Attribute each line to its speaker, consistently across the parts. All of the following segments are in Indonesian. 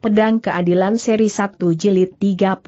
Speaker 1: Pedang Keadilan Seri 1 Jilid 32.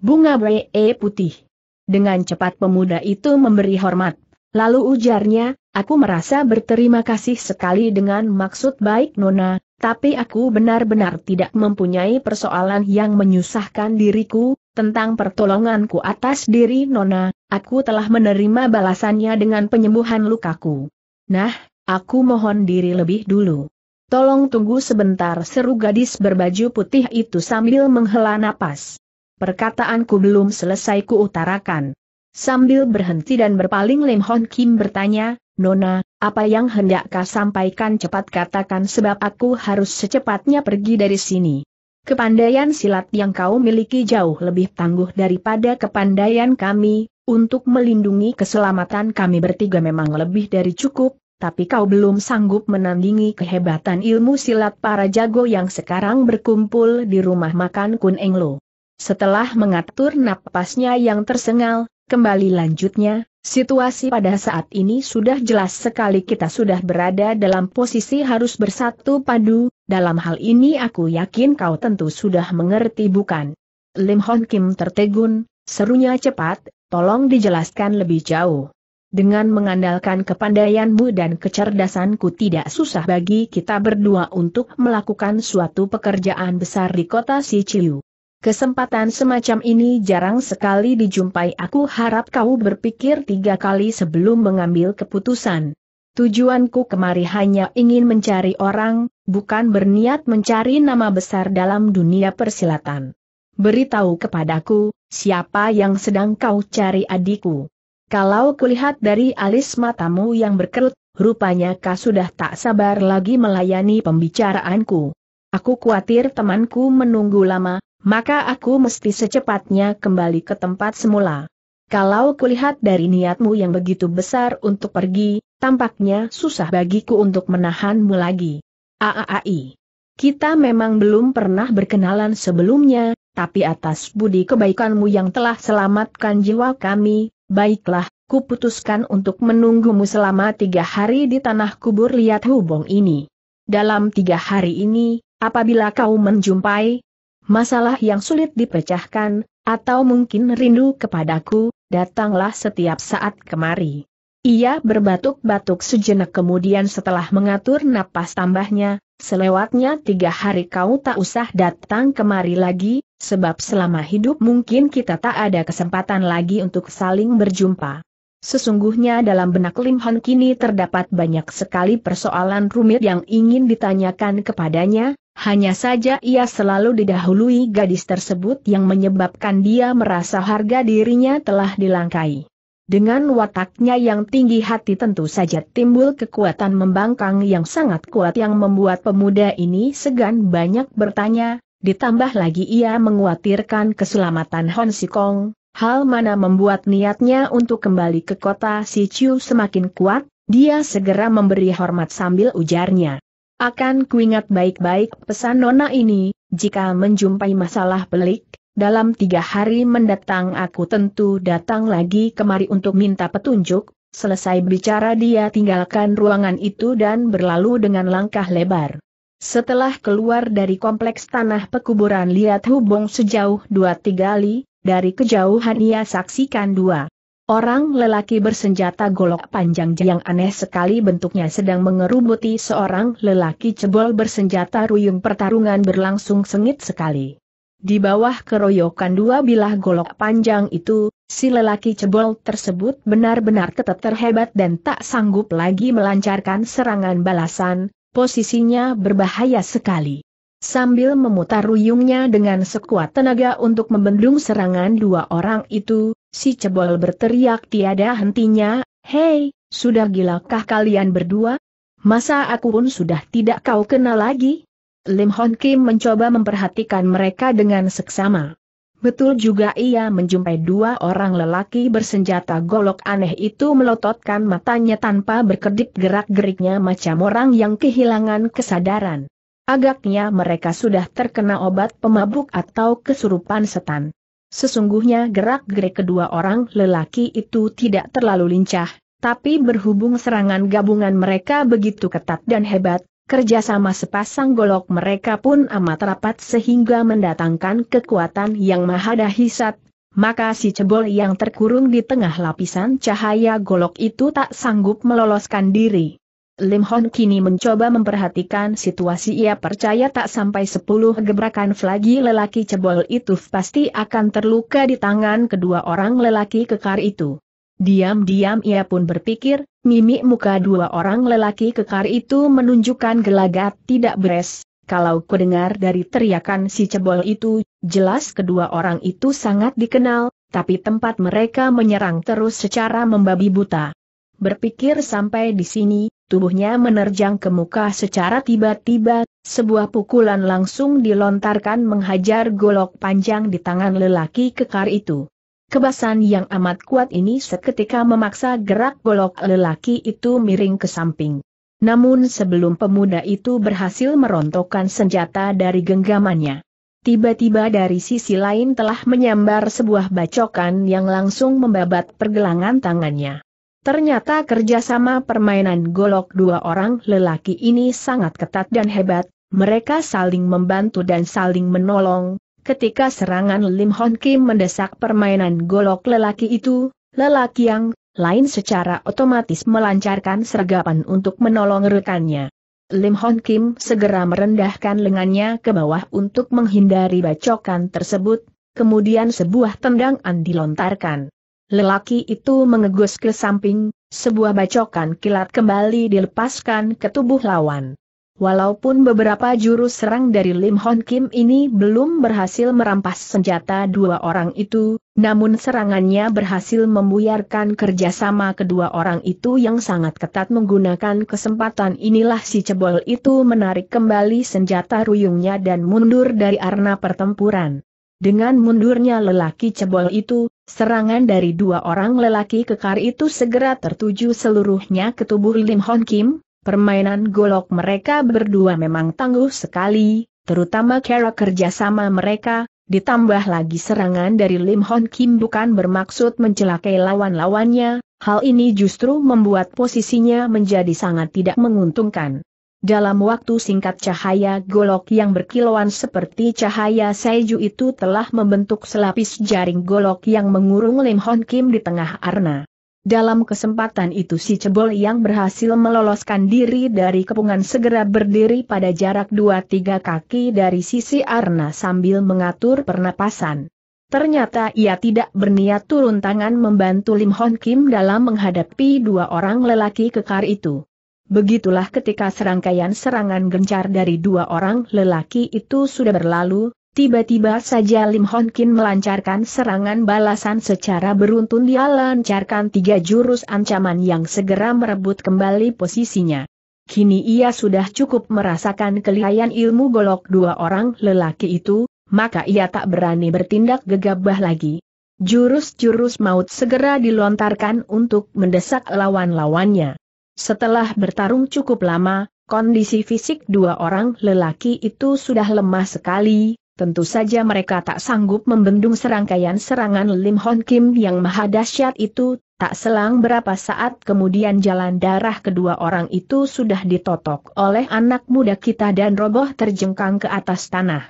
Speaker 1: Bunga e Putih. Dengan cepat pemuda itu memberi hormat. Lalu ujarnya, aku merasa berterima kasih sekali dengan maksud baik Nona, tapi aku benar-benar tidak mempunyai persoalan yang menyusahkan diriku, tentang pertolonganku atas diri Nona, aku telah menerima balasannya dengan penyembuhan lukaku. Nah, aku mohon diri lebih dulu. Tolong tunggu sebentar seru gadis berbaju putih itu sambil menghela napas. Perkataanku belum selesai kuutarakan. Sambil berhenti dan berpaling Lim Hon Kim bertanya, Nona, apa yang hendak kau sampaikan cepat katakan sebab aku harus secepatnya pergi dari sini. Kepandaian silat yang kau miliki jauh lebih tangguh daripada kepandaian kami, untuk melindungi keselamatan kami bertiga memang lebih dari cukup, tapi kau belum sanggup menandingi kehebatan ilmu silat para jago yang sekarang berkumpul di rumah makan Kun Eng Lo. Setelah mengatur napasnya yang tersengal, kembali lanjutnya, situasi pada saat ini sudah jelas sekali kita sudah berada dalam posisi harus bersatu padu, dalam hal ini aku yakin kau tentu sudah mengerti bukan? Lim Hon Kim tertegun, serunya cepat, tolong dijelaskan lebih jauh dengan mengandalkan kepandaianmu dan kecerdasanku tidak susah bagi kita berdua untuk melakukan suatu pekerjaan besar di kota Sichiu. Kesempatan semacam ini jarang sekali dijumpai aku harap kau berpikir tiga kali sebelum mengambil keputusan. Tujuanku kemari hanya ingin mencari orang, bukan berniat mencari nama besar dalam dunia persilatan. Beritahu kepadaku, siapa yang sedang kau cari adikku. Kalau kulihat dari alis matamu yang berkerut, rupanya kau sudah tak sabar lagi melayani pembicaraanku. Aku khawatir temanku menunggu lama, maka aku mesti secepatnya kembali ke tempat semula. Kalau kulihat dari niatmu yang begitu besar untuk pergi, tampaknya susah bagiku untuk menahanmu lagi. Aaai. Kita memang belum pernah berkenalan sebelumnya, tapi atas budi kebaikanmu yang telah selamatkan jiwa kami, Baiklah, kuputuskan untuk menunggumu selama tiga hari di tanah kubur lihat hubung ini. Dalam tiga hari ini, apabila kau menjumpai masalah yang sulit dipecahkan, atau mungkin rindu kepadaku, datanglah setiap saat kemari. Ia berbatuk-batuk sejenak kemudian setelah mengatur napas tambahnya, Selewatnya tiga hari kau tak usah datang kemari lagi, sebab selama hidup mungkin kita tak ada kesempatan lagi untuk saling berjumpa. Sesungguhnya dalam benak Lim Hon kini terdapat banyak sekali persoalan rumit yang ingin ditanyakan kepadanya, hanya saja ia selalu didahului gadis tersebut yang menyebabkan dia merasa harga dirinya telah dilangkai. Dengan wataknya yang tinggi hati tentu saja timbul kekuatan membangkang yang sangat kuat yang membuat pemuda ini segan banyak bertanya, ditambah lagi ia menguatirkan keselamatan Hon Sikong, hal mana membuat niatnya untuk kembali ke kota Si Chiu semakin kuat, dia segera memberi hormat sambil ujarnya. Akan kuingat baik-baik pesan nona ini, jika menjumpai masalah pelik, dalam tiga hari mendatang aku tentu datang lagi kemari untuk minta petunjuk, selesai bicara dia tinggalkan ruangan itu dan berlalu dengan langkah lebar. Setelah keluar dari kompleks tanah pekuburan lihat hubung sejauh dua tiga li, dari kejauhan ia saksikan dua. Orang lelaki bersenjata golok panjang yang aneh sekali bentuknya sedang mengerubuti seorang lelaki cebol bersenjata ruyung pertarungan berlangsung sengit sekali. Di bawah keroyokan dua bilah golok panjang itu, si lelaki cebol tersebut benar-benar tetap terhebat dan tak sanggup lagi melancarkan serangan balasan, posisinya berbahaya sekali. Sambil memutar ruyungnya dengan sekuat tenaga untuk membendung serangan dua orang itu, si cebol berteriak tiada hentinya, Hei, sudah gilakah kalian berdua? Masa aku pun sudah tidak kau kenal lagi? Lim Hon Kim mencoba memperhatikan mereka dengan seksama. Betul juga ia menjumpai dua orang lelaki bersenjata golok aneh itu melototkan matanya tanpa berkedip gerak-geriknya macam orang yang kehilangan kesadaran. Agaknya mereka sudah terkena obat pemabuk atau kesurupan setan. Sesungguhnya gerak-gerik kedua orang lelaki itu tidak terlalu lincah, tapi berhubung serangan gabungan mereka begitu ketat dan hebat, kerjasama sepasang golok mereka pun amat rapat sehingga mendatangkan kekuatan yang maha mahadahisat, maka si cebol yang terkurung di tengah lapisan cahaya golok itu tak sanggup meloloskan diri. Lim Hon kini mencoba memperhatikan situasi ia percaya tak sampai sepuluh gebrakan lagi lelaki cebol itu pasti akan terluka di tangan kedua orang lelaki kekar itu. Diam-diam ia pun berpikir, mimik muka dua orang lelaki kekar itu menunjukkan gelagat tidak beres. Kalau kudengar dari teriakan si cebol itu, jelas kedua orang itu sangat dikenal, tapi tempat mereka menyerang terus secara membabi buta. Berpikir sampai di sini, tubuhnya menerjang ke muka secara tiba-tiba, sebuah pukulan langsung dilontarkan menghajar golok panjang di tangan lelaki kekar itu. Kebasan yang amat kuat ini seketika memaksa gerak golok lelaki itu miring ke samping. Namun sebelum pemuda itu berhasil merontokkan senjata dari genggamannya. Tiba-tiba dari sisi lain telah menyambar sebuah bacokan yang langsung membabat pergelangan tangannya. Ternyata kerjasama permainan golok dua orang lelaki ini sangat ketat dan hebat, mereka saling membantu dan saling menolong, ketika serangan Lim Hon Kim mendesak permainan golok lelaki itu, lelaki yang lain secara otomatis melancarkan sergapan untuk menolong rekannya. Lim Hon Kim segera merendahkan lengannya ke bawah untuk menghindari bacokan tersebut, kemudian sebuah tendangan dilontarkan. Lelaki itu mengegus ke samping, sebuah bacokan kilat kembali dilepaskan ke tubuh lawan. Walaupun beberapa jurus serang dari Lim Hon Kim ini belum berhasil merampas senjata dua orang itu, namun serangannya berhasil membuyarkan kerjasama kedua orang itu yang sangat ketat menggunakan kesempatan inilah si cebol itu menarik kembali senjata ruyungnya dan mundur dari arena pertempuran. Dengan mundurnya lelaki cebol itu, serangan dari dua orang lelaki kekar itu segera tertuju seluruhnya ke tubuh Lim Hon Kim, Permainan golok mereka berdua memang tangguh sekali, terutama cara kerjasama mereka, ditambah lagi serangan dari Lim Hon Kim bukan bermaksud mencelakai lawan-lawannya, hal ini justru membuat posisinya menjadi sangat tidak menguntungkan. Dalam waktu singkat cahaya golok yang berkilauan seperti cahaya seju itu telah membentuk selapis jaring golok yang mengurung Lim Hon Kim di tengah arna. Dalam kesempatan itu si cebol yang berhasil meloloskan diri dari kepungan segera berdiri pada jarak 2-3 kaki dari sisi Arna sambil mengatur pernapasan. Ternyata ia tidak berniat turun tangan membantu Lim Hon Kim dalam menghadapi dua orang lelaki kekar itu. Begitulah ketika serangkaian serangan gencar dari dua orang lelaki itu sudah berlalu, Tiba-tiba saja Lim Hon Kin melancarkan serangan balasan secara beruntun dia lancarkan tiga jurus ancaman yang segera merebut kembali posisinya. Kini ia sudah cukup merasakan kelihayan ilmu golok dua orang lelaki itu, maka ia tak berani bertindak gegabah lagi. Jurus-jurus maut segera dilontarkan untuk mendesak lawan-lawannya. Setelah bertarung cukup lama, kondisi fisik dua orang lelaki itu sudah lemah sekali, Tentu saja mereka tak sanggup membendung serangkaian serangan Lim Hon Kim yang maha dahsyat itu, tak selang berapa saat kemudian jalan darah kedua orang itu sudah ditotok oleh anak muda kita dan roboh terjengkang ke atas tanah.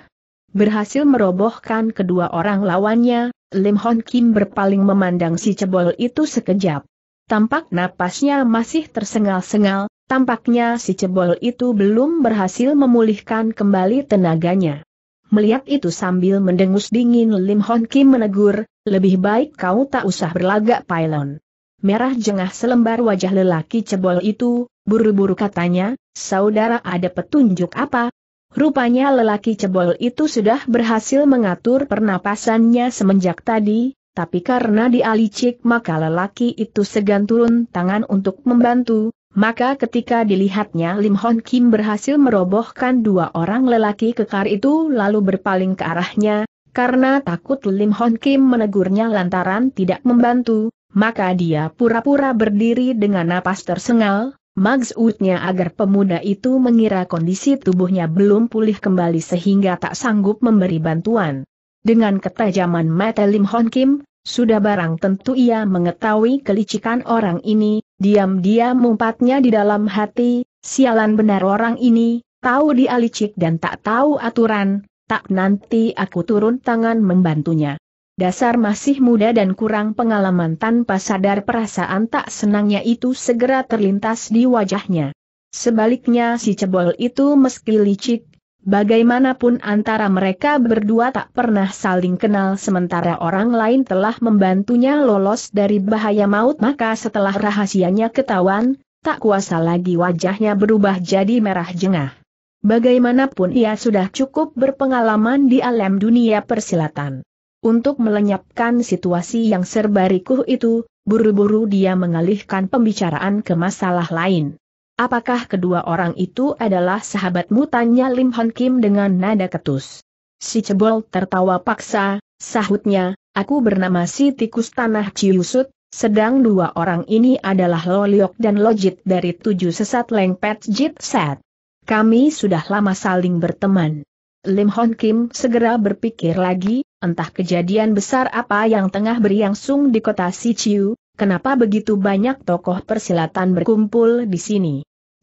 Speaker 1: Berhasil merobohkan kedua orang lawannya, Lim Hon Kim berpaling memandang si cebol itu sekejap. Tampak napasnya masih tersengal-sengal, tampaknya si cebol itu belum berhasil memulihkan kembali tenaganya. Melihat itu sambil mendengus dingin Lim Hon Kim menegur, lebih baik kau tak usah berlagak pylon. Merah jengah selembar wajah lelaki cebol itu, buru-buru katanya, saudara ada petunjuk apa? Rupanya lelaki cebol itu sudah berhasil mengatur pernapasannya semenjak tadi, tapi karena dialicik maka lelaki itu segan turun tangan untuk membantu, maka ketika dilihatnya Lim Hon Kim berhasil merobohkan dua orang lelaki kekar itu lalu berpaling ke arahnya, karena takut Lim Hon Kim menegurnya lantaran tidak membantu, maka dia pura-pura berdiri dengan napas tersengal, maksudnya agar pemuda itu mengira kondisi tubuhnya belum pulih kembali sehingga tak sanggup memberi bantuan. Dengan ketajaman mata Lim Hon Kim, sudah barang tentu ia mengetahui kelicikan orang ini, diam-diam mumpatnya di dalam hati, sialan benar orang ini, tahu dia licik dan tak tahu aturan, tak nanti aku turun tangan membantunya. Dasar masih muda dan kurang pengalaman tanpa sadar perasaan tak senangnya itu segera terlintas di wajahnya. Sebaliknya si cebol itu meski licik, Bagaimanapun antara mereka berdua tak pernah saling kenal sementara orang lain telah membantunya lolos dari bahaya maut maka setelah rahasianya ketahuan, tak kuasa lagi wajahnya berubah jadi merah jengah. Bagaimanapun ia sudah cukup berpengalaman di alam dunia persilatan. Untuk melenyapkan situasi yang serba rikuh itu, buru-buru dia mengalihkan pembicaraan ke masalah lain. Apakah kedua orang itu adalah sahabatmu? Tanya Lim Hon Kim dengan nada ketus. Si cebol tertawa paksa, sahutnya, aku bernama si tikus tanah Ciusut, sedang dua orang ini adalah Loliok dan Lojit dari tujuh sesat lengpet Jit Set. Kami sudah lama saling berteman. Lim Hon Kim segera berpikir lagi, entah kejadian besar apa yang tengah beriangsung di kota Ciu, kenapa begitu banyak tokoh persilatan berkumpul di sini?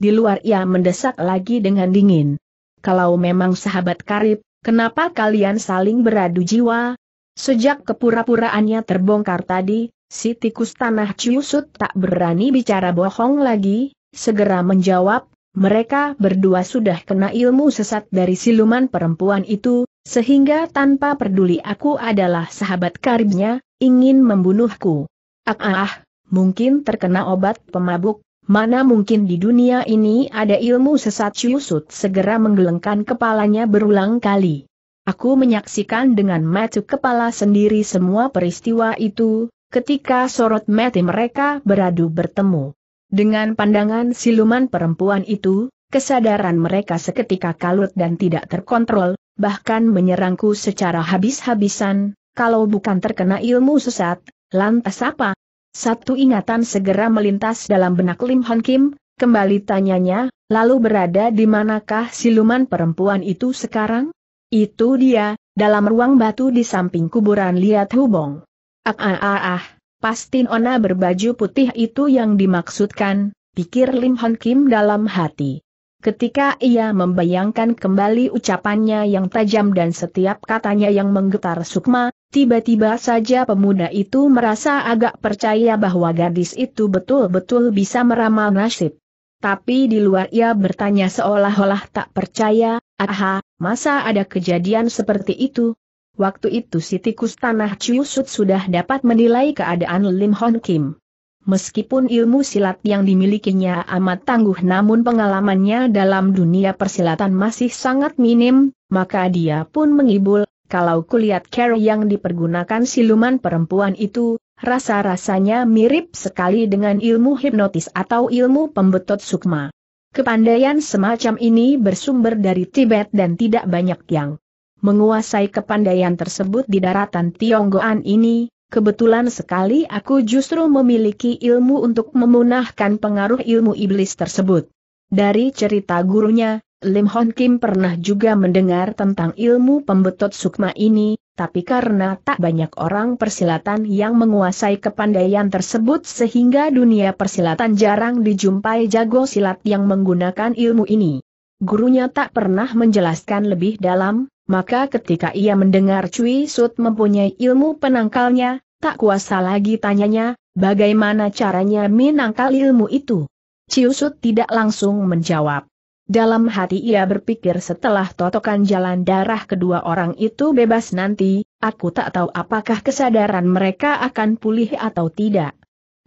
Speaker 1: Di luar ia mendesak lagi dengan dingin. Kalau memang sahabat karib, kenapa kalian saling beradu jiwa? Sejak kepura-puraannya terbongkar tadi, si tikus tanah ciusut tak berani bicara bohong lagi, segera menjawab, mereka berdua sudah kena ilmu sesat dari siluman perempuan itu, sehingga tanpa peduli aku adalah sahabat karibnya, ingin membunuhku. Ah, ah, mungkin terkena obat pemabuk, mana mungkin di dunia ini ada ilmu sesat Yusut segera menggelengkan kepalanya berulang kali. Aku menyaksikan dengan mata kepala sendiri semua peristiwa itu, ketika sorot mata mereka beradu bertemu. Dengan pandangan siluman perempuan itu, kesadaran mereka seketika kalut dan tidak terkontrol, bahkan menyerangku secara habis-habisan, kalau bukan terkena ilmu sesat, Lantas apa? Satu ingatan segera melintas dalam benak Lim Hon Kim, kembali tanyanya, lalu berada di manakah siluman perempuan itu sekarang? Itu dia, dalam ruang batu di samping kuburan Liat Hubong. Ah ah ah ah, pasti Ona berbaju putih itu yang dimaksudkan, pikir Lim Hon Kim dalam hati. Ketika ia membayangkan kembali ucapannya yang tajam dan setiap katanya yang menggetar sukma, tiba-tiba saja pemuda itu merasa agak percaya bahwa gadis itu betul-betul bisa meramal nasib. Tapi di luar ia bertanya seolah-olah tak percaya, aha, masa ada kejadian seperti itu? Waktu itu si tikus tanah Chiusut sudah dapat menilai keadaan Lim Hon Kim. Meskipun ilmu silat yang dimilikinya amat tangguh namun pengalamannya dalam dunia persilatan masih sangat minim, maka dia pun mengibul, kalau kulihat care yang dipergunakan siluman perempuan itu, rasa-rasanya mirip sekali dengan ilmu hipnotis atau ilmu pembetot sukma. Kepandaian semacam ini bersumber dari Tibet dan tidak banyak yang menguasai kepandaian tersebut di daratan Tionggoan ini, Kebetulan sekali aku justru memiliki ilmu untuk memunahkan pengaruh ilmu iblis tersebut. Dari cerita gurunya, Lim Hon Kim pernah juga mendengar tentang ilmu pembetot sukma ini, tapi karena tak banyak orang persilatan yang menguasai kepandaian tersebut sehingga dunia persilatan jarang dijumpai jago silat yang menggunakan ilmu ini. Gurunya tak pernah menjelaskan lebih dalam, maka ketika ia mendengar Cui Sut mempunyai ilmu penangkalnya, tak kuasa lagi tanyanya, bagaimana caranya menangkal ilmu itu? Ciu Sut tidak langsung menjawab. Dalam hati ia berpikir setelah totokan jalan darah kedua orang itu bebas nanti, aku tak tahu apakah kesadaran mereka akan pulih atau tidak.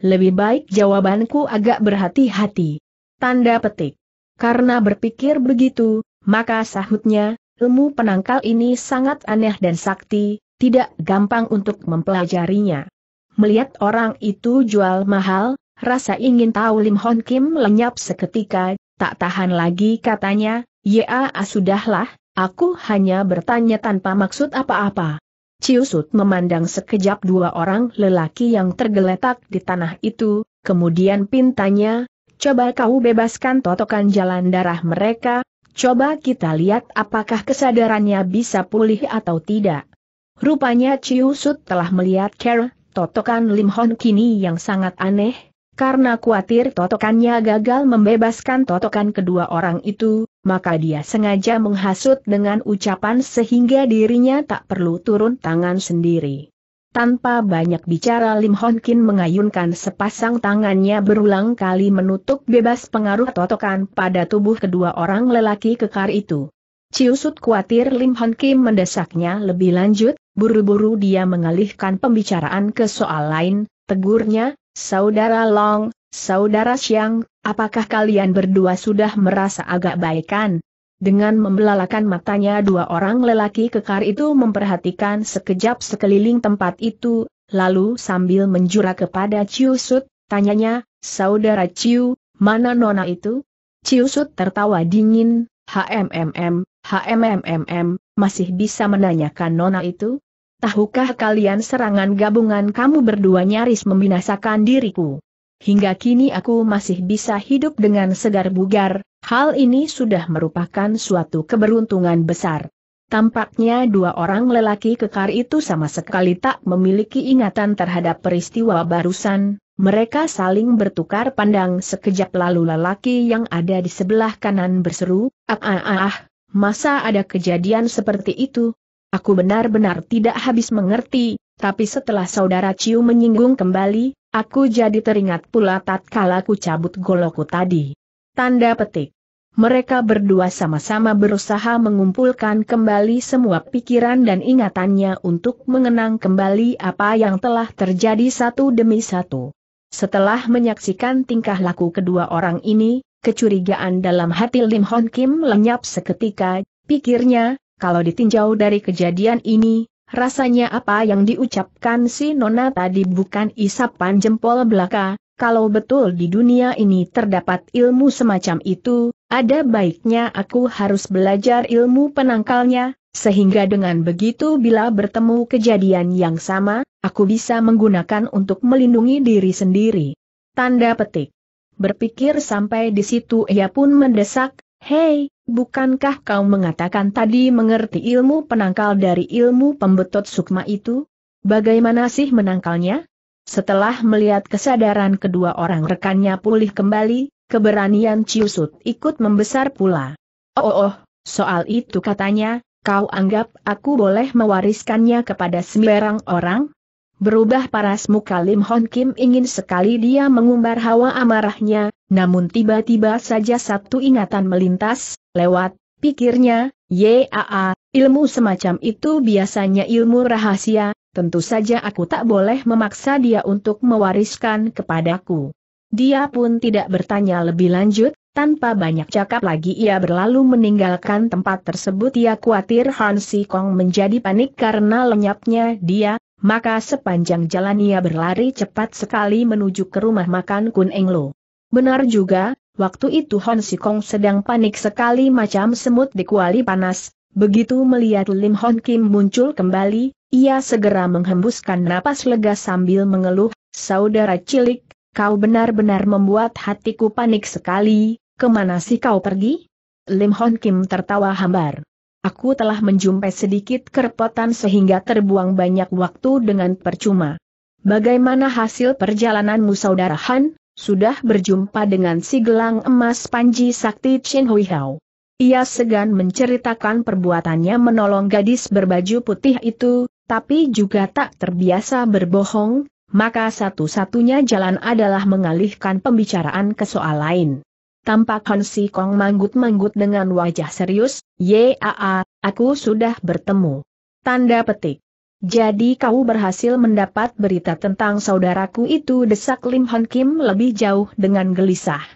Speaker 1: Lebih baik jawabanku agak berhati-hati. Tanda petik. Karena berpikir begitu, maka sahutnya, Ilmu penangkal ini sangat aneh dan sakti, tidak gampang untuk mempelajarinya. Melihat orang itu jual mahal, rasa ingin tahu Lim Hon Kim lenyap seketika, tak tahan lagi katanya, ya ah, sudahlah, aku hanya bertanya tanpa maksud apa-apa. Ciusut memandang sekejap dua orang lelaki yang tergeletak di tanah itu, kemudian pintanya, coba kau bebaskan totokan jalan darah mereka, Coba kita lihat apakah kesadarannya bisa pulih atau tidak. Rupanya Chiu Sud telah melihat Kerr, totokan Lim Hon kini yang sangat aneh, karena khawatir totokannya gagal membebaskan totokan kedua orang itu, maka dia sengaja menghasut dengan ucapan sehingga dirinya tak perlu turun tangan sendiri. Tanpa banyak bicara Lim Hon Kin mengayunkan sepasang tangannya berulang kali menutup bebas pengaruh totokan pada tubuh kedua orang lelaki kekar itu. Ciusut khawatir Lim Hon Kim mendesaknya lebih lanjut, buru-buru dia mengalihkan pembicaraan ke soal lain, tegurnya, Saudara Long, Saudara Xiang, apakah kalian berdua sudah merasa agak baikan? Dengan membelalakan matanya dua orang lelaki kekar itu memperhatikan sekejap sekeliling tempat itu, lalu sambil menjura kepada Ciu Sut, tanyanya, Saudara Ciu, mana nona itu? Ciu Sut tertawa dingin, HMMM, HMMMM, masih bisa menanyakan nona itu? Tahukah kalian serangan gabungan kamu berdua nyaris membinasakan diriku? Hingga kini aku masih bisa hidup dengan segar bugar, Hal ini sudah merupakan suatu keberuntungan besar. Tampaknya dua orang lelaki kekar itu sama sekali tak memiliki ingatan terhadap peristiwa barusan, mereka saling bertukar pandang sekejap lalu lelaki yang ada di sebelah kanan berseru, ah ah ah, ah masa ada kejadian seperti itu? Aku benar-benar tidak habis mengerti, tapi setelah saudara Ciu menyinggung kembali, aku jadi teringat pula tatkala ku cabut goloku tadi. Tanda petik mereka berdua sama-sama berusaha mengumpulkan kembali semua pikiran dan ingatannya untuk mengenang kembali apa yang telah terjadi satu demi satu. Setelah menyaksikan tingkah laku kedua orang ini, kecurigaan dalam hati Lim Hon Kim lenyap seketika, pikirnya, kalau ditinjau dari kejadian ini, rasanya apa yang diucapkan si Nona tadi bukan isapan jempol belaka, kalau betul di dunia ini terdapat ilmu semacam itu, ada baiknya aku harus belajar ilmu penangkalnya, sehingga dengan begitu bila bertemu kejadian yang sama, aku bisa menggunakan untuk melindungi diri sendiri. Tanda petik. Berpikir sampai di situ ia pun mendesak, Hei, bukankah kau mengatakan tadi mengerti ilmu penangkal dari ilmu pembetot sukma itu? Bagaimana sih menangkalnya? Setelah melihat kesadaran kedua orang rekannya pulih kembali, keberanian Ciusut ikut membesar pula. Oh, oh, oh, soal itu katanya, kau anggap aku boleh mewariskannya kepada sembarang orang? Berubah paras muka Lim Hon Kim ingin sekali dia mengumbar hawa amarahnya, namun tiba-tiba saja satu ingatan melintas, lewat, pikirnya, yaa, ilmu semacam itu biasanya ilmu rahasia, tentu saja aku tak boleh memaksa dia untuk mewariskan kepadaku. Dia pun tidak bertanya lebih lanjut, tanpa banyak cakap lagi ia berlalu meninggalkan tempat tersebut ia khawatir Han Si Kong menjadi panik karena lenyapnya dia, maka sepanjang jalan ia berlari cepat sekali menuju ke rumah makan Kun Eng Lo. Benar juga, Waktu itu Si Kong sedang panik sekali macam semut di kuali panas, Begitu melihat Lim Hon Kim muncul kembali, ia segera menghembuskan napas lega sambil mengeluh, saudara cilik, kau benar-benar membuat hatiku panik sekali, kemana sih kau pergi? Lim Hon Kim tertawa hambar. Aku telah menjumpai sedikit kerepotan sehingga terbuang banyak waktu dengan percuma. Bagaimana hasil perjalananmu saudara Han? Sudah berjumpa dengan si gelang emas Panji Sakti Chen Hui Hao. Ia segan menceritakan perbuatannya menolong gadis berbaju putih itu, tapi juga tak terbiasa berbohong, maka satu-satunya jalan adalah mengalihkan pembicaraan ke soal lain. Tampak Han Si Kong manggut-manggut dengan wajah serius, Yaa, aku sudah bertemu. Tanda petik. Jadi kau berhasil mendapat berita tentang saudaraku itu desak Lim Han Kim lebih jauh dengan gelisah.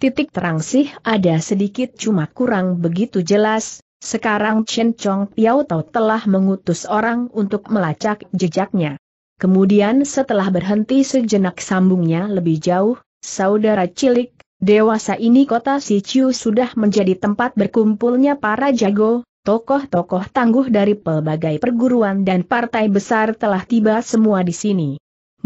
Speaker 1: Titik terang sih ada sedikit cuma kurang begitu jelas, sekarang Chen Chong Piao Tau telah mengutus orang untuk melacak jejaknya. Kemudian setelah berhenti sejenak sambungnya lebih jauh, saudara cilik, dewasa ini kota Siciu sudah menjadi tempat berkumpulnya para jago, tokoh-tokoh tangguh dari pelbagai perguruan dan partai besar telah tiba semua di sini.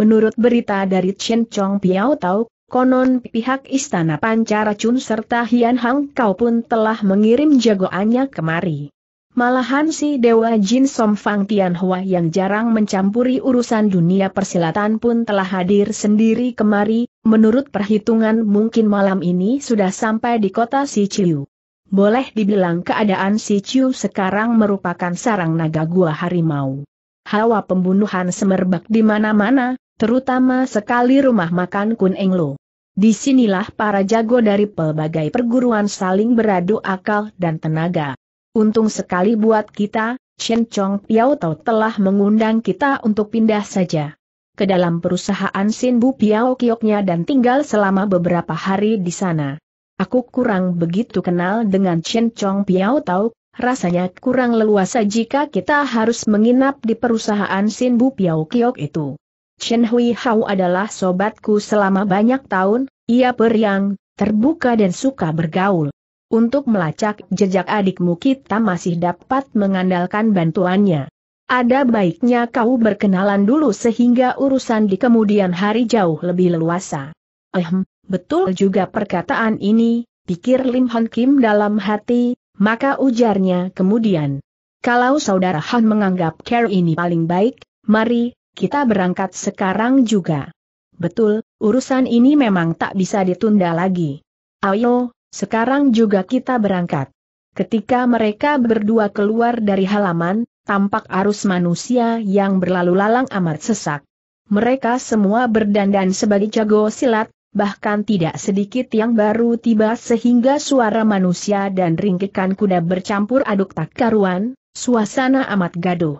Speaker 1: Menurut berita dari Chen Chong Piao Tau, Konon pihak istana Pancaracun serta Hian Hang kau pun telah mengirim jagoannya kemari. Malahan si Dewa Jin Somfang Tianhua yang jarang mencampuri urusan dunia persilatan pun telah hadir sendiri kemari, menurut perhitungan mungkin malam ini sudah sampai di kota Si Chiu. Boleh dibilang keadaan Si Chiu sekarang merupakan sarang naga gua harimau. Hawa pembunuhan semerbak di mana-mana, terutama sekali rumah makan Kun Eng Lo. Disinilah para jago dari pelbagai perguruan saling beradu akal dan tenaga. Untung sekali buat kita, Chen Chong Piao Tau telah mengundang kita untuk pindah saja ke dalam perusahaan Sin Bu Piao Kioknya dan tinggal selama beberapa hari di sana. Aku kurang begitu kenal dengan Chen Chong Piao Tau, rasanya kurang leluasa jika kita harus menginap di perusahaan Sin Bu Piao Kiok itu. Chen Hui Hao adalah sobatku selama banyak tahun, ia periang, terbuka dan suka bergaul. Untuk melacak jejak adikmu kita masih dapat mengandalkan bantuannya. Ada baiknya kau berkenalan dulu sehingga urusan di kemudian hari jauh lebih leluasa. Ehm, betul juga perkataan ini, pikir Lim Hon Kim dalam hati, maka ujarnya kemudian. Kalau saudara Han menganggap care ini paling baik, mari, kita berangkat sekarang juga. Betul, urusan ini memang tak bisa ditunda lagi. Ayo, sekarang juga kita berangkat. Ketika mereka berdua keluar dari halaman, tampak arus manusia yang berlalu lalang amat sesak. Mereka semua berdandan sebagai jago silat, bahkan tidak sedikit yang baru tiba sehingga suara manusia dan ringkikan kuda bercampur aduk tak karuan, suasana amat gaduh.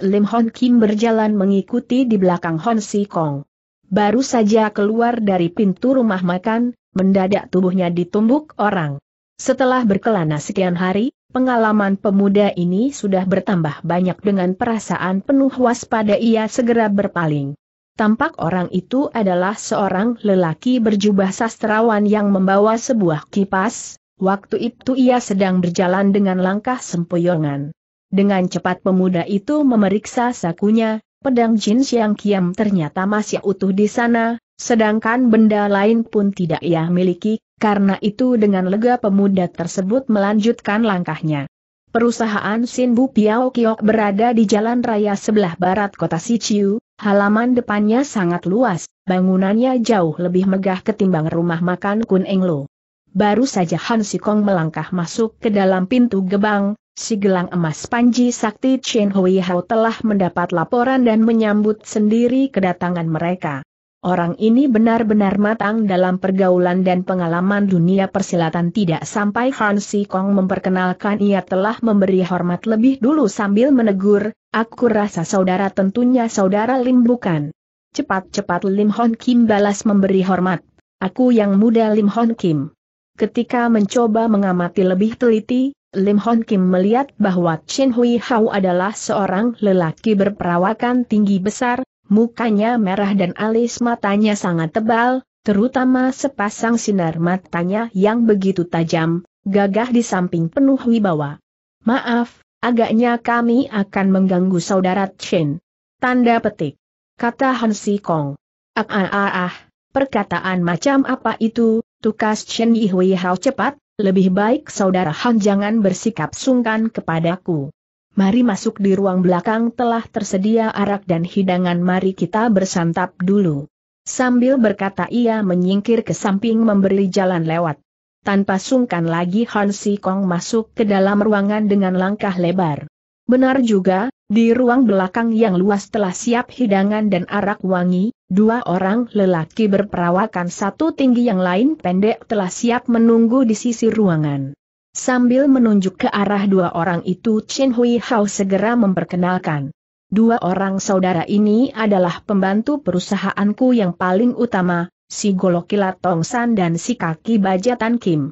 Speaker 1: Lim Hon Kim berjalan mengikuti di belakang Hon Si Kong. Baru saja keluar dari pintu rumah makan, mendadak tubuhnya ditumbuk orang. Setelah berkelana sekian hari, Pengalaman pemuda ini sudah bertambah banyak dengan perasaan penuh waspada ia segera berpaling. Tampak orang itu adalah seorang lelaki berjubah sastrawan yang membawa sebuah kipas, waktu itu ia sedang berjalan dengan langkah sempoyongan. Dengan cepat pemuda itu memeriksa sakunya, pedang Jin Xiang Kiam ternyata masih utuh di sana, sedangkan benda lain pun tidak ia miliki, karena itu dengan lega pemuda tersebut melanjutkan langkahnya. Perusahaan Sinbu Piao Kiok berada di jalan raya sebelah barat kota Siciu, halaman depannya sangat luas, bangunannya jauh lebih megah ketimbang rumah makan Kun Eng Lo. Baru saja Han Sikong melangkah masuk ke dalam pintu gebang, si gelang emas Panji Sakti Chen Hui Hao telah mendapat laporan dan menyambut sendiri kedatangan mereka. Orang ini benar-benar matang dalam pergaulan dan pengalaman dunia persilatan tidak sampai Han Si Kong memperkenalkan ia telah memberi hormat lebih dulu sambil menegur, aku rasa saudara tentunya saudara Lim bukan. Cepat-cepat Lim Hon Kim balas memberi hormat, aku yang muda Lim Hon Kim. Ketika mencoba mengamati lebih teliti, Lim Hon Kim melihat bahwa Chen Hui Hao adalah seorang lelaki berperawakan tinggi besar, mukanya merah dan alis matanya sangat tebal, terutama sepasang sinar matanya yang begitu tajam, gagah di samping penuh wibawa. Maaf, agaknya kami akan mengganggu saudara Chen. Tanda petik. Kata Han Si Kong. Ah ah ah ah, perkataan macam apa itu, tukas Chen Hui Hao cepat, lebih baik saudara Han jangan bersikap sungkan kepadaku. Mari masuk di ruang belakang telah tersedia arak dan hidangan mari kita bersantap dulu. Sambil berkata ia menyingkir ke samping memberi jalan lewat. Tanpa sungkan lagi Han Si Kong masuk ke dalam ruangan dengan langkah lebar. Benar juga, di ruang belakang yang luas telah siap hidangan dan arak wangi, dua orang lelaki berperawakan satu tinggi yang lain pendek telah siap menunggu di sisi ruangan. Sambil menunjuk ke arah dua orang itu Chen Hui Hao segera memperkenalkan. Dua orang saudara ini adalah pembantu perusahaanku yang paling utama, si Tong San dan si kaki Baja Tan Kim.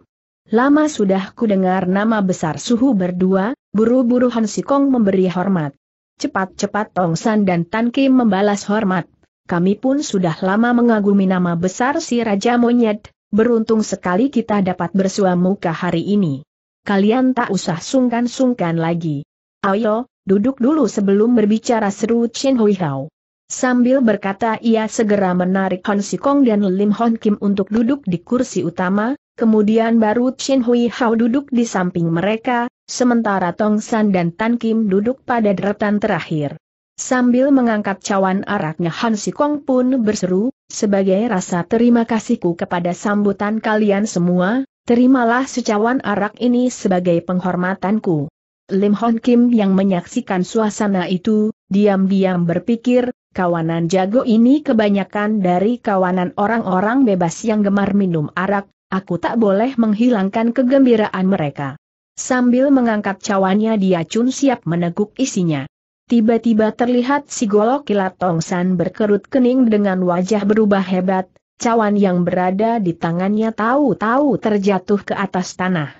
Speaker 1: Lama sudah ku dengar nama besar suhu berdua, buru-buru Han Sikong memberi hormat. Cepat-cepat Tong San dan Tan Kim membalas hormat. Kami pun sudah lama mengagumi nama besar si Raja Monyet, beruntung sekali kita dapat bersua muka hari ini. Kalian tak usah sungkan-sungkan lagi. Ayo, duduk dulu sebelum berbicara seru Chen Hui Hao. Sambil berkata ia segera menarik Hon Sikong dan Lim Hon Kim untuk duduk di kursi utama, Kemudian baru Chin Hui Hao duduk di samping mereka, sementara Tong San dan Tan Kim duduk pada deretan terakhir. Sambil mengangkat cawan araknya Han Sikong pun berseru, sebagai rasa terima kasihku kepada sambutan kalian semua, terimalah secawan arak ini sebagai penghormatanku. Lim Hon Kim yang menyaksikan suasana itu, diam-diam berpikir, kawanan jago ini kebanyakan dari kawanan orang-orang bebas yang gemar minum arak, Aku tak boleh menghilangkan kegembiraan mereka. Sambil mengangkat cawannya dia cun siap meneguk isinya. Tiba-tiba terlihat si golok kilat San berkerut kening dengan wajah berubah hebat, cawan yang berada di tangannya tahu-tahu terjatuh ke atas tanah.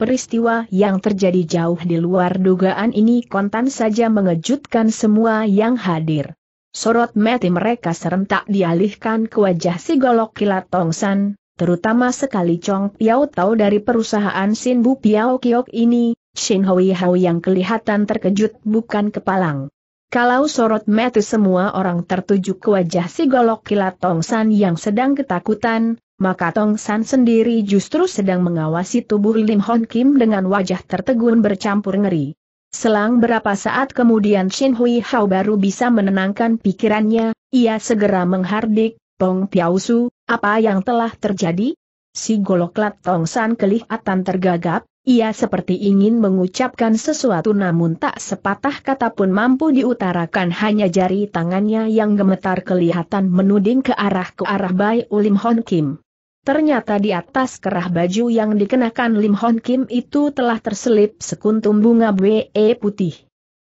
Speaker 1: Peristiwa yang terjadi jauh di luar dugaan ini kontan saja mengejutkan semua yang hadir. Sorot mati mereka serentak dialihkan ke wajah si golok kilat San terutama sekali Chong Piao tahu dari perusahaan Sin Bu Piao Kiok ini, Shin Hui Hau yang kelihatan terkejut bukan kepalang. Kalau sorot mata semua orang tertuju ke wajah si golok kilat Tong San yang sedang ketakutan, maka Tong San sendiri justru sedang mengawasi tubuh Lim Hon Kim dengan wajah tertegun bercampur ngeri. Selang berapa saat kemudian Shin Hui Hao baru bisa menenangkan pikirannya, ia segera menghardik, Tong Piao Su, apa yang telah terjadi? Si goloklat Tongsan kelihatan tergagap, ia seperti ingin mengucapkan sesuatu namun tak sepatah kata pun mampu diutarakan hanya jari tangannya yang gemetar kelihatan menuding ke arah ke arah Bai Ulim Hon Kim. Ternyata di atas kerah baju yang dikenakan Lim Hon Kim itu telah terselip sekuntum bunga BE putih.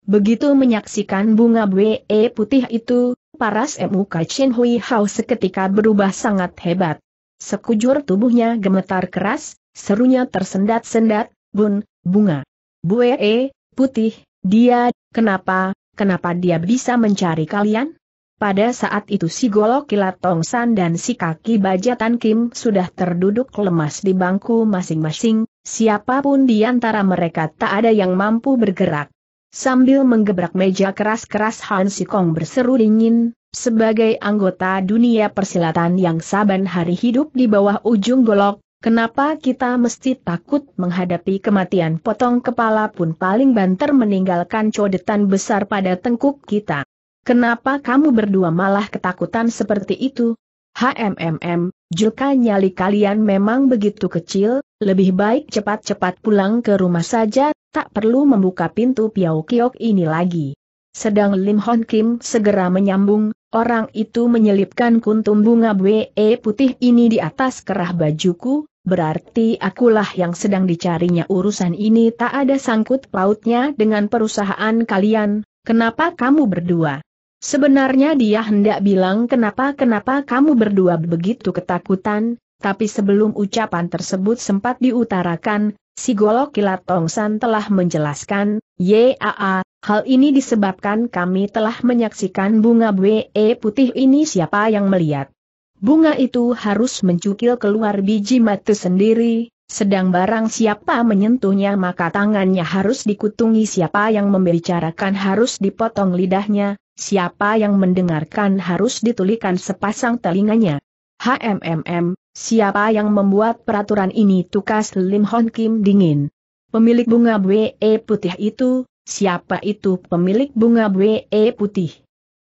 Speaker 1: Begitu menyaksikan bunga BE putih itu, Paras muka Chen Hui Hao seketika berubah sangat hebat. Sekujur tubuhnya gemetar keras, serunya tersendat-sendat, bun, bunga. Bue, e, putih, dia, kenapa, kenapa dia bisa mencari kalian? Pada saat itu si golok kilat Tongsan dan si kaki bajatan Kim sudah terduduk lemas di bangku masing-masing, siapapun di antara mereka tak ada yang mampu bergerak. Sambil menggebrak meja keras-keras Han Sikong berseru dingin, sebagai anggota dunia persilatan yang saban hari hidup di bawah ujung golok, kenapa kita mesti takut menghadapi kematian potong kepala pun paling banter meninggalkan codetan besar pada tengkuk kita? Kenapa kamu berdua malah ketakutan seperti itu? HMMM, Julka nyali kalian memang begitu kecil, lebih baik cepat-cepat pulang ke rumah saja, tak perlu membuka pintu Piau Kiok ini lagi. Sedang Lim Hon Kim segera menyambung, orang itu menyelipkan kuntum bunga BE putih ini di atas kerah bajuku, berarti akulah yang sedang dicarinya urusan ini tak ada sangkut pautnya dengan perusahaan kalian, kenapa kamu berdua? Sebenarnya dia hendak bilang kenapa-kenapa kamu berdua begitu ketakutan, tapi sebelum ucapan tersebut sempat diutarakan, si Golok Kilat Tongsan telah menjelaskan, Yaa, hal ini disebabkan kami telah menyaksikan bunga BE putih ini siapa yang melihat. Bunga itu harus mencukil keluar biji mati sendiri, sedang barang siapa menyentuhnya maka tangannya harus dikutungi siapa yang membicarakan harus dipotong lidahnya, siapa yang mendengarkan harus ditulikan sepasang telinganya. HMMM, siapa yang membuat peraturan ini tukas Lim Hon Kim dingin. Pemilik bunga BE putih itu, siapa itu pemilik bunga BE putih?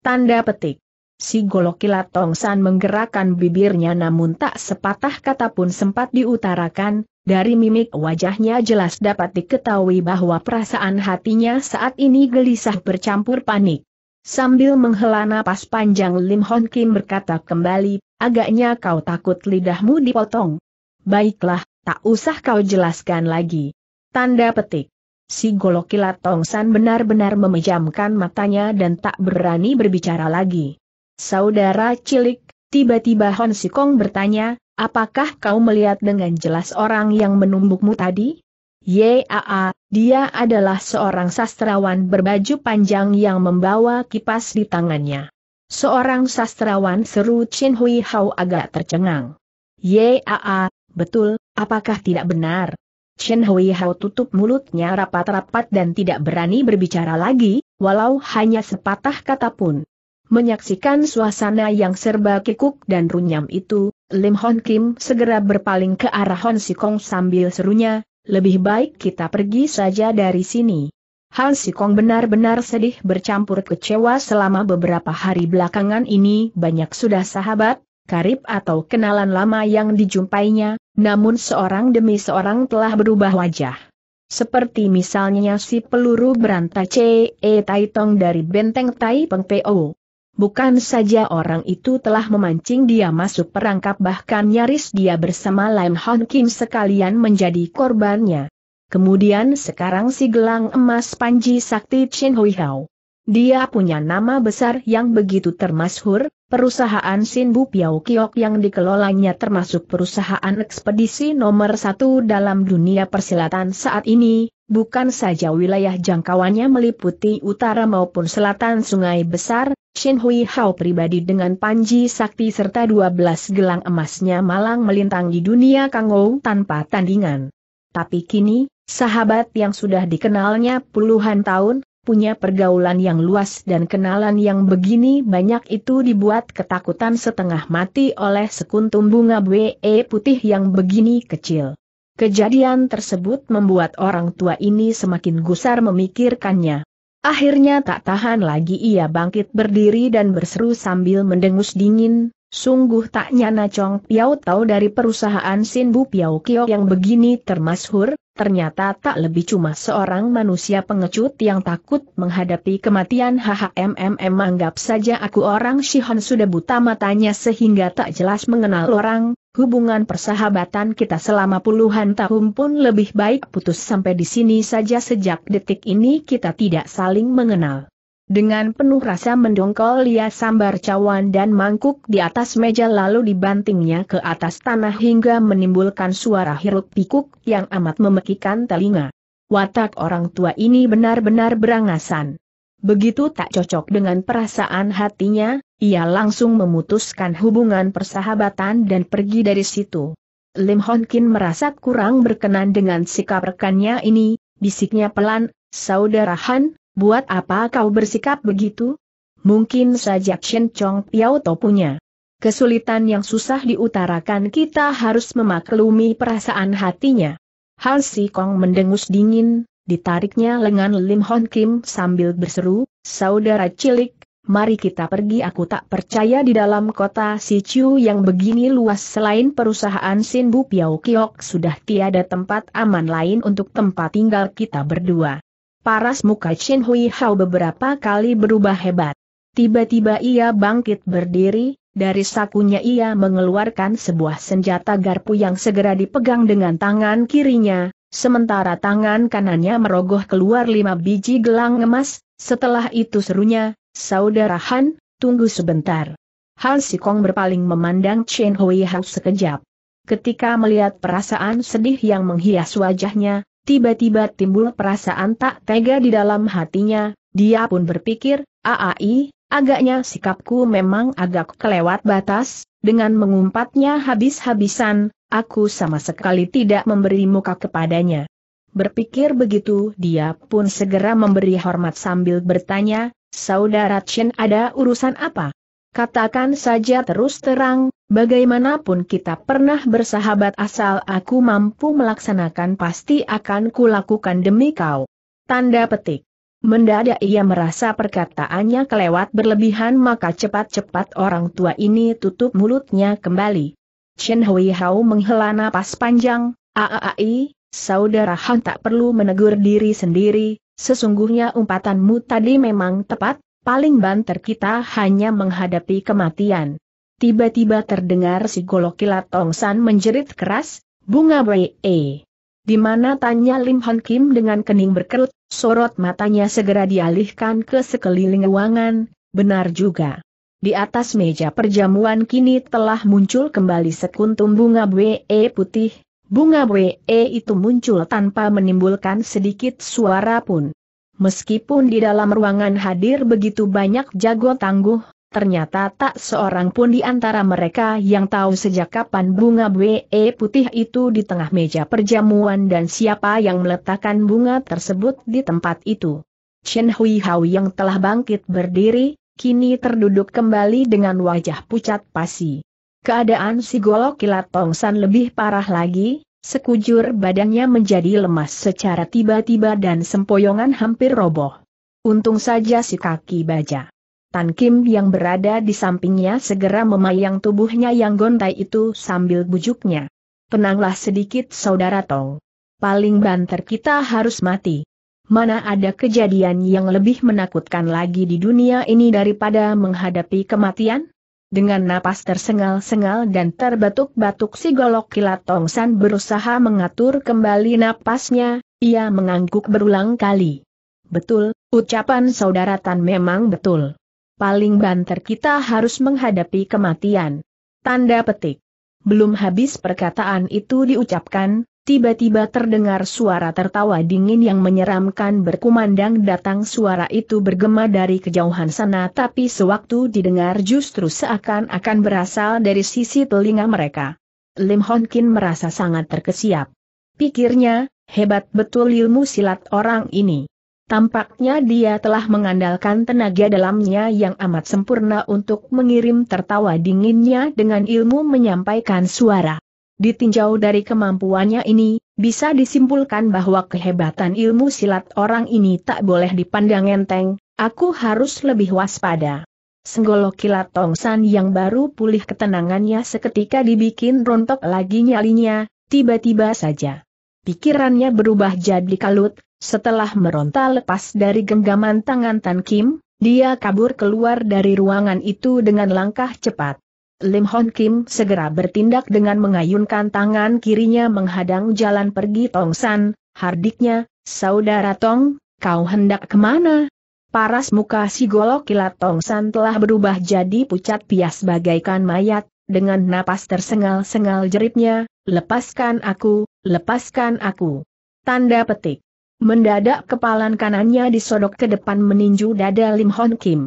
Speaker 1: Tanda petik. Si golok kilat San menggerakkan bibirnya namun tak sepatah kata pun sempat diutarakan, dari mimik wajahnya jelas dapat diketahui bahwa perasaan hatinya saat ini gelisah bercampur panik. Sambil menghela napas panjang Lim Hon Kim berkata kembali, agaknya kau takut lidahmu dipotong. Baiklah, tak usah kau jelaskan lagi. Tanda petik. Si golok kilat San benar-benar memejamkan matanya dan tak berani berbicara lagi. Saudara cilik Tiba-tiba Hon Sikong bertanya, apakah kau melihat dengan jelas orang yang menumbukmu tadi? Yaa, dia adalah seorang sastrawan berbaju panjang yang membawa kipas di tangannya. Seorang sastrawan seru Chin Hui Hao agak tercengang. Yaa, betul, apakah tidak benar? Chen Hui Hao tutup mulutnya rapat-rapat dan tidak berani berbicara lagi, walau hanya sepatah kata pun. Menyaksikan suasana yang serba kikuk dan runyam itu, Lim Hon Kim segera berpaling ke arah Hon Sikong sambil serunya, lebih baik kita pergi saja dari sini. Han Sikong benar-benar sedih bercampur kecewa selama beberapa hari belakangan ini banyak sudah sahabat, karib atau kenalan lama yang dijumpainya, namun seorang demi seorang telah berubah wajah. Seperti misalnya si peluru berantai C.E. Taitong dari benteng Tai Peng P.O. Bukan saja orang itu telah memancing dia masuk perangkap bahkan nyaris dia bersama Lam Hon Kim sekalian menjadi korbannya. Kemudian sekarang si gelang emas Panji Sakti Chen Hui Hao. Dia punya nama besar yang begitu termasyhur, perusahaan Bu Piao Kiok yang dikelolanya termasuk perusahaan ekspedisi nomor satu dalam dunia persilatan saat ini, bukan saja wilayah jangkauannya meliputi utara maupun selatan sungai besar, Shen Hui Hao pribadi dengan Panji Sakti serta 12 gelang emasnya malang melintang di dunia Kangou tanpa tandingan. Tapi kini, sahabat yang sudah dikenalnya puluhan tahun, punya pergaulan yang luas dan kenalan yang begini banyak itu dibuat ketakutan setengah mati oleh sekuntum bunga BE putih yang begini kecil. Kejadian tersebut membuat orang tua ini semakin gusar memikirkannya. Akhirnya tak tahan lagi ia bangkit berdiri dan berseru sambil mendengus dingin, sungguh tak nyana Chong Piao tahu dari perusahaan Sinbu Piao Kio yang begini termasyhur, ternyata tak lebih cuma seorang manusia pengecut yang takut menghadapi kematian HHMMM anggap saja aku orang Shihon sudah buta matanya sehingga tak jelas mengenal orang, Hubungan persahabatan kita selama puluhan tahun pun lebih baik putus sampai di sini saja sejak detik ini kita tidak saling mengenal. Dengan penuh rasa mendongkol ia sambar cawan dan mangkuk di atas meja lalu dibantingnya ke atas tanah hingga menimbulkan suara hiruk pikuk yang amat memekikan telinga. Watak orang tua ini benar-benar berangasan. Begitu tak cocok dengan perasaan hatinya, ia langsung memutuskan hubungan persahabatan dan pergi dari situ. Lim Hon Kin merasa kurang berkenan dengan sikap rekannya ini, bisiknya pelan, Saudara Han, buat apa kau bersikap begitu? Mungkin saja Shen Chong Piao To punya. Kesulitan yang susah diutarakan kita harus memaklumi perasaan hatinya. Hal Si Kong mendengus dingin, Ditariknya lengan Lim Hon Kim sambil berseru, saudara cilik, mari kita pergi aku tak percaya di dalam kota Si Sichu yang begini luas selain perusahaan Sinbu Piao Kiok sudah tiada tempat aman lain untuk tempat tinggal kita berdua. Paras muka Chin Hui Hao beberapa kali berubah hebat. Tiba-tiba ia bangkit berdiri, dari sakunya ia mengeluarkan sebuah senjata garpu yang segera dipegang dengan tangan kirinya, Sementara tangan kanannya merogoh keluar lima biji gelang emas, setelah itu serunya, Saudara Han, tunggu sebentar. Han Sikong berpaling memandang Chen Hui Hao sekejap. Ketika melihat perasaan sedih yang menghias wajahnya, tiba-tiba timbul perasaan tak tega di dalam hatinya, dia pun berpikir, Aai, agaknya sikapku memang agak kelewat batas, dengan mengumpatnya habis-habisan, aku sama sekali tidak memberi muka kepadanya. Berpikir begitu dia pun segera memberi hormat sambil bertanya, Saudara Chen ada urusan apa? Katakan saja terus terang, bagaimanapun kita pernah bersahabat asal aku mampu melaksanakan pasti akan kulakukan demi kau. Tanda petik. Mendadak ia merasa perkataannya kelewat berlebihan maka cepat-cepat orang tua ini tutup mulutnya kembali. Chen Hui Hao menghela napas panjang, Aaai, saudara Han tak perlu menegur diri sendiri, sesungguhnya umpatanmu tadi memang tepat, paling banter kita hanya menghadapi kematian. Tiba-tiba terdengar si golok kilat Tong San menjerit keras, bunga bee. Di mana tanya Lim Hon Kim dengan kening berkerut, Sorot matanya segera dialihkan ke sekeliling ruangan, benar juga. Di atas meja perjamuan kini telah muncul kembali sekuntum bunga we putih, bunga we itu muncul tanpa menimbulkan sedikit suara pun. Meskipun di dalam ruangan hadir begitu banyak jago tangguh, Ternyata tak seorang pun di antara mereka yang tahu sejak kapan bunga BE putih itu di tengah meja perjamuan dan siapa yang meletakkan bunga tersebut di tempat itu. Chen Hui Hao yang telah bangkit berdiri, kini terduduk kembali dengan wajah pucat pasi. Keadaan si golok kilat Tongsan lebih parah lagi, sekujur badannya menjadi lemas secara tiba-tiba dan sempoyongan hampir roboh. Untung saja si kaki baja. Tan Kim yang berada di sampingnya segera memayang tubuhnya yang gontai itu sambil bujuknya. Tenanglah sedikit saudara Tong. Paling banter kita harus mati. Mana ada kejadian yang lebih menakutkan lagi di dunia ini daripada menghadapi kematian? Dengan napas tersengal-sengal dan terbatuk-batuk si golok kilat Tong San berusaha mengatur kembali napasnya, ia mengangguk berulang kali. Betul, ucapan saudara Tan memang betul paling banter kita harus menghadapi kematian. Tanda petik. Belum habis perkataan itu diucapkan, tiba-tiba terdengar suara tertawa dingin yang menyeramkan berkumandang datang suara itu bergema dari kejauhan sana tapi sewaktu didengar justru seakan-akan berasal dari sisi telinga mereka. Lim Hon Kin merasa sangat terkesiap. Pikirnya, hebat betul ilmu silat orang ini. Tampaknya dia telah mengandalkan tenaga dalamnya yang amat sempurna untuk mengirim tertawa dinginnya dengan ilmu menyampaikan suara. Ditinjau dari kemampuannya ini, bisa disimpulkan bahwa kehebatan ilmu silat orang ini tak boleh dipandang enteng, aku harus lebih waspada. Senggolo kilat San yang baru pulih ketenangannya seketika dibikin rontok lagi nyalinya, tiba-tiba saja pikirannya berubah jadi kalut, setelah meronta lepas dari genggaman tangan Tan Kim, dia kabur keluar dari ruangan itu dengan langkah cepat. Lim Hon Kim segera bertindak dengan mengayunkan tangan kirinya menghadang jalan pergi Tong San, hardiknya, Saudara Tong, kau hendak kemana? Paras muka si golok kilat Tong San telah berubah jadi pucat pias bagaikan mayat, dengan napas tersengal-sengal jeritnya, lepaskan aku, lepaskan aku. Tanda petik. Mendadak kepalan kanannya disodok ke depan meninju dada Lim Hon Kim.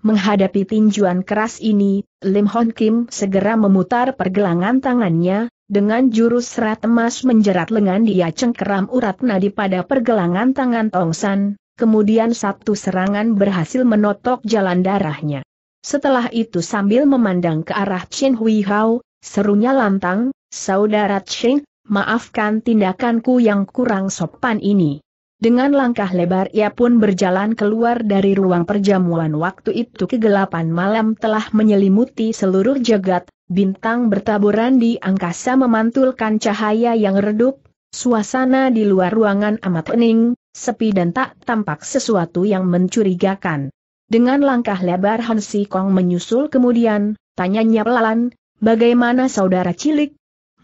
Speaker 1: Menghadapi tinjuan keras ini, Lim Hon Kim segera memutar pergelangan tangannya, dengan jurus serat emas menjerat lengan dia cengkeram urat nadi pada pergelangan tangan Tong San, kemudian satu serangan berhasil menotok jalan darahnya. Setelah itu sambil memandang ke arah Chen Hui Hao, Serunya lantang, Saudara Cheng, maafkan tindakanku yang kurang sopan ini. Dengan langkah lebar ia pun berjalan keluar dari ruang perjamuan waktu itu kegelapan malam telah menyelimuti seluruh jagat, bintang bertaburan di angkasa memantulkan cahaya yang redup, suasana di luar ruangan amat hening, sepi dan tak tampak sesuatu yang mencurigakan. Dengan langkah lebar Hansi Kong menyusul kemudian, tanyanya pelan, Bagaimana saudara cilik?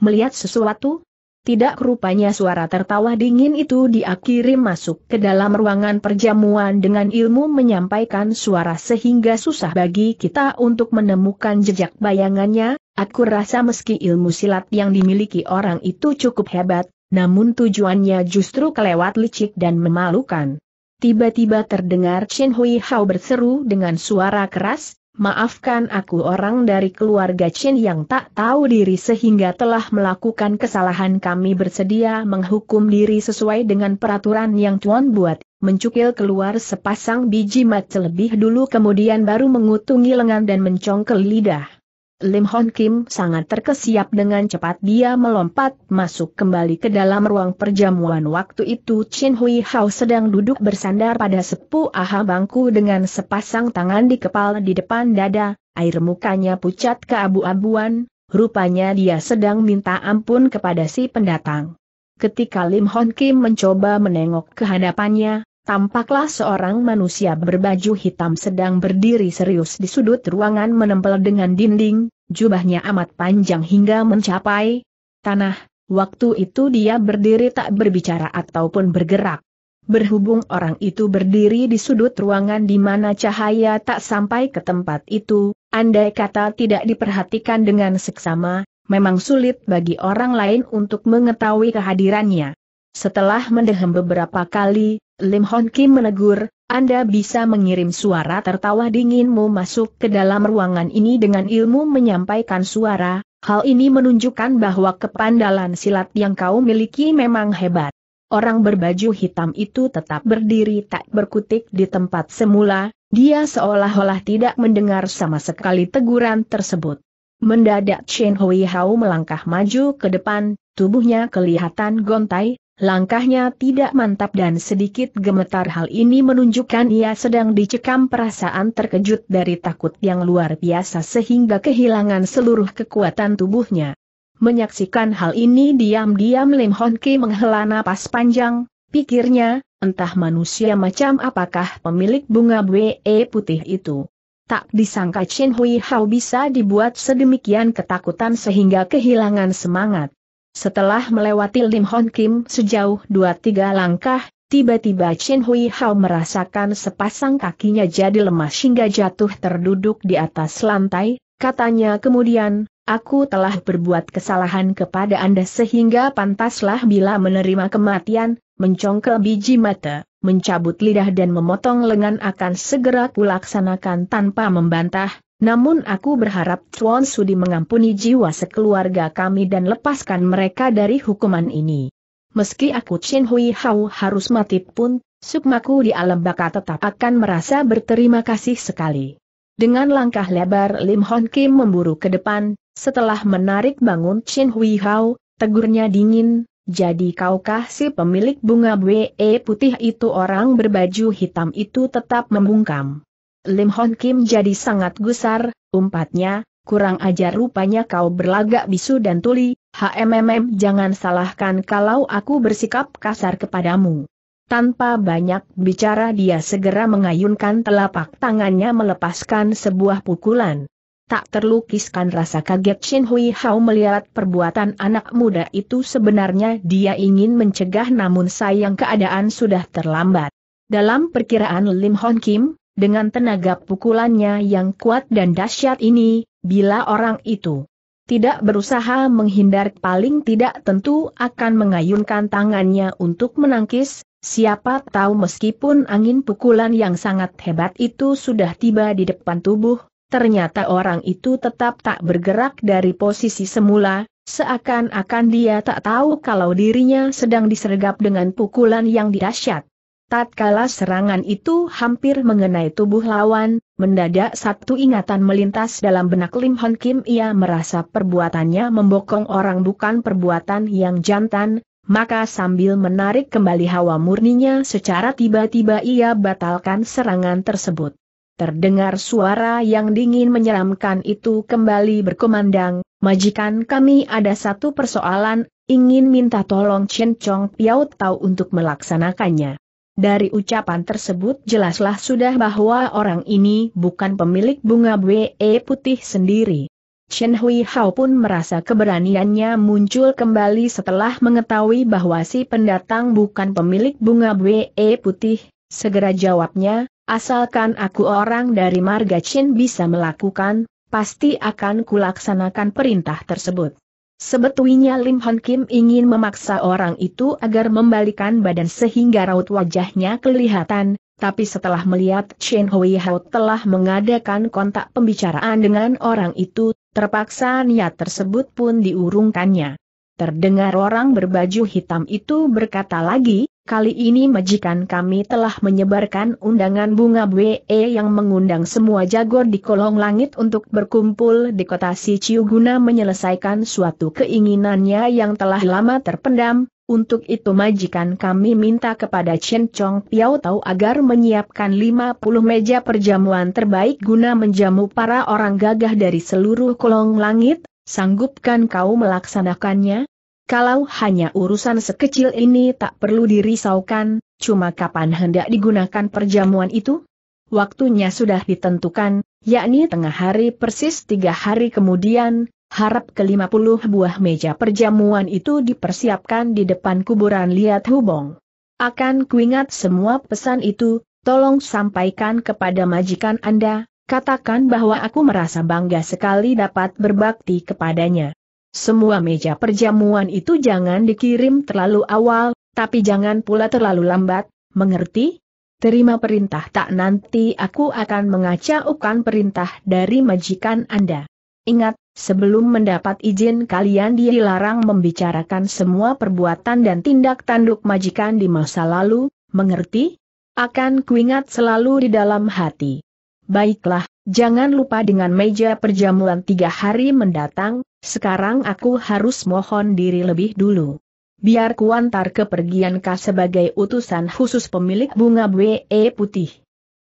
Speaker 1: Melihat sesuatu? Tidak rupanya suara tertawa dingin itu diakhiri masuk ke dalam ruangan perjamuan dengan ilmu menyampaikan suara sehingga susah bagi kita untuk menemukan jejak bayangannya, aku rasa meski ilmu silat yang dimiliki orang itu cukup hebat, namun tujuannya justru kelewat licik dan memalukan. Tiba-tiba terdengar Chen Hui Hao berseru dengan suara keras, maafkan aku orang dari keluarga Chin yang tak tahu diri sehingga telah melakukan kesalahan kami bersedia menghukum diri sesuai dengan peraturan yang Tuan buat, mencukil keluar sepasang biji mat lebih dulu kemudian baru mengutungi lengan dan mencongkel lidah. Lim Hon Kim sangat terkesiap dengan cepat dia melompat masuk kembali ke dalam ruang perjamuan waktu itu Chin Hui Hao sedang duduk bersandar pada sepu aha bangku dengan sepasang tangan di kepala di depan dada, air mukanya pucat ke abu abuan rupanya dia sedang minta ampun kepada si pendatang. Ketika Lim Hon Kim mencoba menengok ke hadapannya, Tampaklah seorang manusia berbaju hitam sedang berdiri serius di sudut ruangan menempel dengan dinding, jubahnya amat panjang hingga mencapai tanah. Waktu itu dia berdiri tak berbicara ataupun bergerak. Berhubung orang itu berdiri di sudut ruangan di mana cahaya tak sampai ke tempat itu, andai kata tidak diperhatikan dengan seksama, memang sulit bagi orang lain untuk mengetahui kehadirannya. Setelah mendehem beberapa kali, Lim Hon Kim menegur, Anda bisa mengirim suara tertawa dinginmu masuk ke dalam ruangan ini dengan ilmu menyampaikan suara, hal ini menunjukkan bahwa kepandalan silat yang kau miliki memang hebat. Orang berbaju hitam itu tetap berdiri tak berkutik di tempat semula, dia seolah-olah tidak mendengar sama sekali teguran tersebut. Mendadak Chen Hui Hao melangkah maju ke depan, tubuhnya kelihatan gontai, Langkahnya tidak mantap dan sedikit gemetar hal ini menunjukkan ia sedang dicekam perasaan terkejut dari takut yang luar biasa sehingga kehilangan seluruh kekuatan tubuhnya. Menyaksikan hal ini diam-diam Lim Hon Ki menghela napas panjang, pikirnya, entah manusia macam apakah pemilik bunga e putih itu. Tak disangka Chen Hui Hao bisa dibuat sedemikian ketakutan sehingga kehilangan semangat. Setelah melewati Lim Hon Kim sejauh dua-tiga langkah, tiba-tiba Chen Hui Hao merasakan sepasang kakinya jadi lemas hingga jatuh terduduk di atas lantai, katanya kemudian, Aku telah berbuat kesalahan kepada Anda sehingga pantaslah bila menerima kematian, mencongkel biji mata, mencabut lidah dan memotong lengan akan segera kulaksanakan tanpa membantah, namun aku berharap Chuan Sudi mengampuni jiwa sekeluarga kami dan lepaskan mereka dari hukuman ini. Meski aku Chin Hui Hao harus mati pun, sukmaku di alam baka tetap akan merasa berterima kasih sekali. Dengan langkah lebar Lim Hon Kim memburu ke depan, setelah menarik bangun Chin Hui Hao, tegurnya dingin, jadi kaukah si pemilik bunga bue putih itu orang berbaju hitam itu tetap membungkam? Lim Hon Kim jadi sangat gusar, umpatnya, kurang ajar rupanya kau berlagak bisu dan tuli, HMMM jangan salahkan kalau aku bersikap kasar kepadamu. Tanpa banyak bicara dia segera mengayunkan telapak tangannya melepaskan sebuah pukulan. Tak terlukiskan rasa kaget Shin Hui Hao melihat perbuatan anak muda itu sebenarnya dia ingin mencegah namun sayang keadaan sudah terlambat. Dalam perkiraan Lim Hon Kim, dengan tenaga pukulannya yang kuat dan dahsyat ini, bila orang itu tidak berusaha menghindar paling tidak tentu akan mengayunkan tangannya untuk menangkis, siapa tahu meskipun angin pukulan yang sangat hebat itu sudah tiba di depan tubuh, ternyata orang itu tetap tak bergerak dari posisi semula, seakan-akan dia tak tahu kalau dirinya sedang disergap dengan pukulan yang dahsyat. Tatkala serangan itu hampir mengenai tubuh lawan, mendadak satu ingatan melintas dalam benak Lim Hon Kim ia merasa perbuatannya membokong orang bukan perbuatan yang jantan, maka sambil menarik kembali hawa murninya secara tiba-tiba ia batalkan serangan tersebut. Terdengar suara yang dingin menyeramkan itu kembali berkumandang, majikan kami ada satu persoalan, ingin minta tolong Chen Chong Piao Tau untuk melaksanakannya. Dari ucapan tersebut jelaslah sudah bahwa orang ini bukan pemilik bunga We putih sendiri. Chen Hui Hao pun merasa keberaniannya muncul kembali setelah mengetahui bahwa si pendatang bukan pemilik bunga We putih, segera jawabnya, asalkan aku orang dari marga Chen bisa melakukan, pasti akan kulaksanakan perintah tersebut. Sebetulnya Lim Hon Kim ingin memaksa orang itu agar membalikan badan sehingga raut wajahnya kelihatan, tapi setelah melihat Chen Hui Hao telah mengadakan kontak pembicaraan dengan orang itu, terpaksa niat tersebut pun diurungkannya. Terdengar orang berbaju hitam itu berkata lagi, Kali ini majikan kami telah menyebarkan undangan bunga BE yang mengundang semua jago di kolong langit untuk berkumpul di kota Siciu guna menyelesaikan suatu keinginannya yang telah lama terpendam. Untuk itu majikan kami minta kepada Chen Chong Piao Tau agar menyiapkan 50 meja perjamuan terbaik guna menjamu para orang gagah dari seluruh kolong langit, sanggupkan kau melaksanakannya? Kalau hanya urusan sekecil ini tak perlu dirisaukan, cuma kapan hendak digunakan perjamuan itu? Waktunya sudah ditentukan, yakni tengah hari persis tiga hari kemudian, harap ke puluh buah meja perjamuan itu dipersiapkan di depan kuburan Liat Hubong. Akan kuingat semua pesan itu, tolong sampaikan kepada majikan Anda, katakan bahwa aku merasa bangga sekali dapat berbakti kepadanya. Semua meja perjamuan itu jangan dikirim terlalu awal, tapi jangan pula terlalu lambat, mengerti? Terima perintah tak nanti aku akan mengacaukan perintah dari majikan Anda. Ingat, sebelum mendapat izin kalian dilarang membicarakan semua perbuatan dan tindak tanduk majikan di masa lalu, mengerti? Akan kuingat selalu di dalam hati. Baiklah, Jangan lupa dengan meja perjamuan tiga hari mendatang, sekarang aku harus mohon diri lebih dulu. Biar kuantar kepergian kah sebagai utusan khusus pemilik bunga we putih.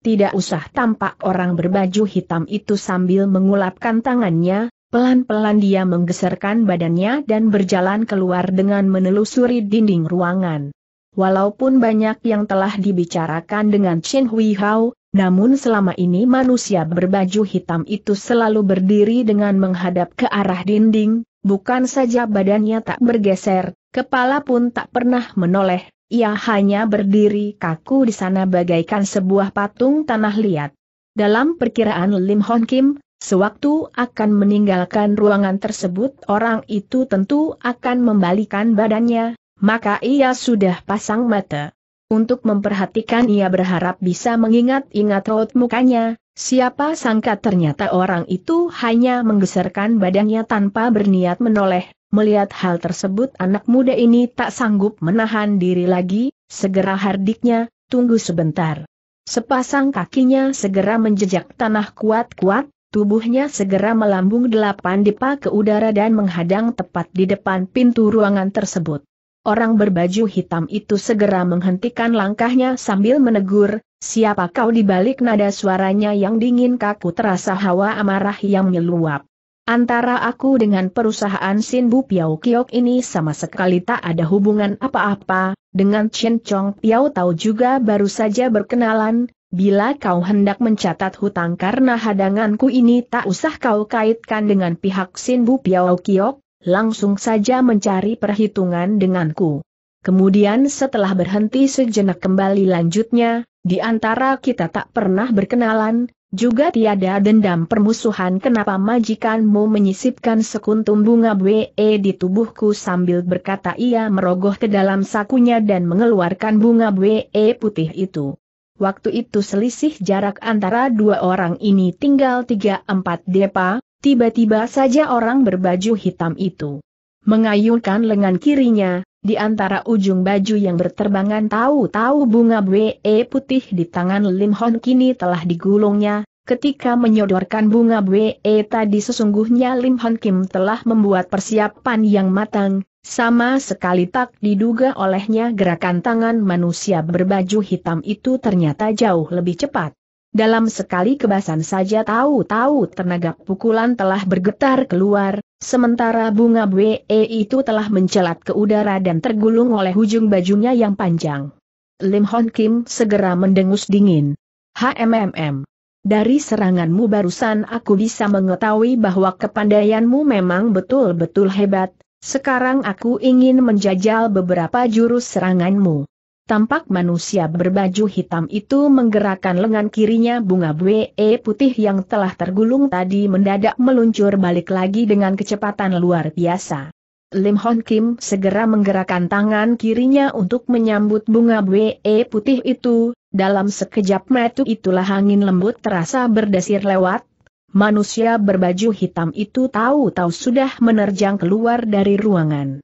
Speaker 1: Tidak usah tampak orang berbaju hitam itu sambil mengulapkan tangannya, pelan-pelan dia menggeserkan badannya dan berjalan keluar dengan menelusuri dinding ruangan. Walaupun banyak yang telah dibicarakan dengan Chen Hui Hao, namun selama ini manusia berbaju hitam itu selalu berdiri dengan menghadap ke arah dinding, bukan saja badannya tak bergeser, kepala pun tak pernah menoleh, ia hanya berdiri kaku di sana bagaikan sebuah patung tanah liat. Dalam perkiraan Lim Hon Kim, sewaktu akan meninggalkan ruangan tersebut orang itu tentu akan membalikan badannya, maka ia sudah pasang mata untuk memperhatikan ia berharap bisa mengingat-ingat raut mukanya, siapa sangka ternyata orang itu hanya menggeserkan badannya tanpa berniat menoleh, melihat hal tersebut anak muda ini tak sanggup menahan diri lagi, segera hardiknya, tunggu sebentar. Sepasang kakinya segera menjejak tanah kuat-kuat, tubuhnya segera melambung delapan depa ke udara dan menghadang tepat di depan pintu ruangan tersebut. Orang berbaju hitam itu segera menghentikan langkahnya sambil menegur, siapa kau di balik nada suaranya yang dingin kaku terasa hawa amarah yang meluap. Antara aku dengan perusahaan Sinbu Piao Kiok ini sama sekali tak ada hubungan apa-apa, dengan Chen Chong Piao Tau juga baru saja berkenalan, bila kau hendak mencatat hutang karena hadanganku ini tak usah kau kaitkan dengan pihak Sinbu Piao Kiok, langsung saja mencari perhitungan denganku. Kemudian setelah berhenti sejenak kembali lanjutnya, di antara kita tak pernah berkenalan, juga tiada dendam permusuhan kenapa majikanmu menyisipkan sekuntum bunga BE di tubuhku sambil berkata ia merogoh ke dalam sakunya dan mengeluarkan bunga BE putih itu. Waktu itu selisih jarak antara dua orang ini tinggal 3-4 depa, Tiba-tiba saja orang berbaju hitam itu mengayunkan lengan kirinya, di antara ujung baju yang berterbangan tahu-tahu bunga BE putih di tangan Lim Hon kini telah digulungnya, Ketika menyodorkan bunga BE tadi sesungguhnya Lim Hon Kim telah membuat persiapan yang matang, sama sekali tak diduga olehnya gerakan tangan manusia berbaju hitam itu ternyata jauh lebih cepat. Dalam sekali kebasan saja tahu-tahu tenaga pukulan telah bergetar keluar, sementara bunga BE itu telah mencelat ke udara dan tergulung oleh ujung bajunya yang panjang. Lim Hon Kim segera mendengus dingin. HMMM. Dari seranganmu barusan aku bisa mengetahui bahwa kepandaianmu memang betul-betul hebat, sekarang aku ingin menjajal beberapa jurus seranganmu. Tampak manusia berbaju hitam itu menggerakkan lengan kirinya bunga bue e putih yang telah tergulung tadi mendadak meluncur balik lagi dengan kecepatan luar biasa. Lim Hon Kim segera menggerakkan tangan kirinya untuk menyambut bunga bue e putih itu, dalam sekejap metu itulah angin lembut terasa berdesir lewat, manusia berbaju hitam itu tahu-tahu sudah menerjang keluar dari ruangan.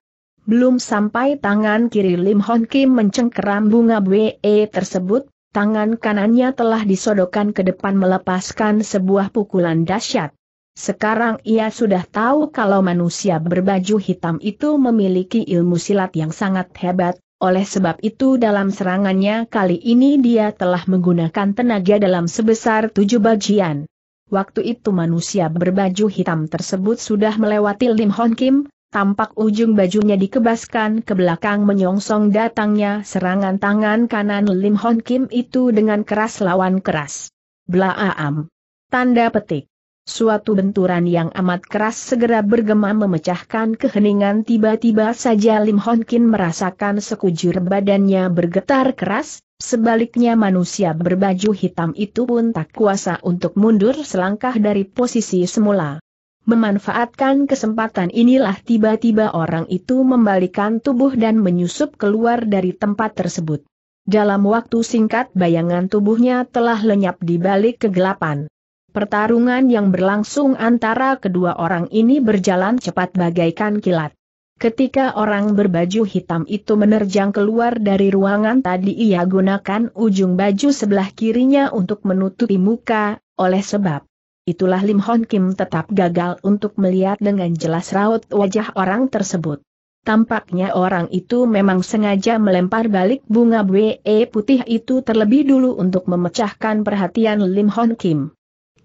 Speaker 1: Belum sampai tangan kiri Lim Hon Kim mencengkeram bunga BE e tersebut, tangan kanannya telah disodokan ke depan melepaskan sebuah pukulan dahsyat. Sekarang ia sudah tahu kalau manusia berbaju hitam itu memiliki ilmu silat yang sangat hebat, oleh sebab itu dalam serangannya kali ini dia telah menggunakan tenaga dalam sebesar tujuh bagian. Waktu itu manusia berbaju hitam tersebut sudah melewati Lim Hon Kim, tampak ujung bajunya dikebaskan ke belakang menyongsong datangnya serangan tangan kanan Lim Hon Kim itu dengan keras lawan keras. Blaam. Tanda petik. Suatu benturan yang amat keras segera bergema memecahkan keheningan tiba-tiba saja Lim Hon Kim merasakan sekujur badannya bergetar keras, sebaliknya manusia berbaju hitam itu pun tak kuasa untuk mundur selangkah dari posisi semula. Memanfaatkan kesempatan inilah tiba-tiba orang itu membalikan tubuh dan menyusup keluar dari tempat tersebut. Dalam waktu singkat bayangan tubuhnya telah lenyap di balik kegelapan. Pertarungan yang berlangsung antara kedua orang ini berjalan cepat bagaikan kilat. Ketika orang berbaju hitam itu menerjang keluar dari ruangan tadi ia gunakan ujung baju sebelah kirinya untuk menutupi muka, oleh sebab itulah Lim Hon Kim tetap gagal untuk melihat dengan jelas raut wajah orang tersebut. Tampaknya orang itu memang sengaja melempar balik bunga bue putih itu terlebih dulu untuk memecahkan perhatian Lim Hon Kim.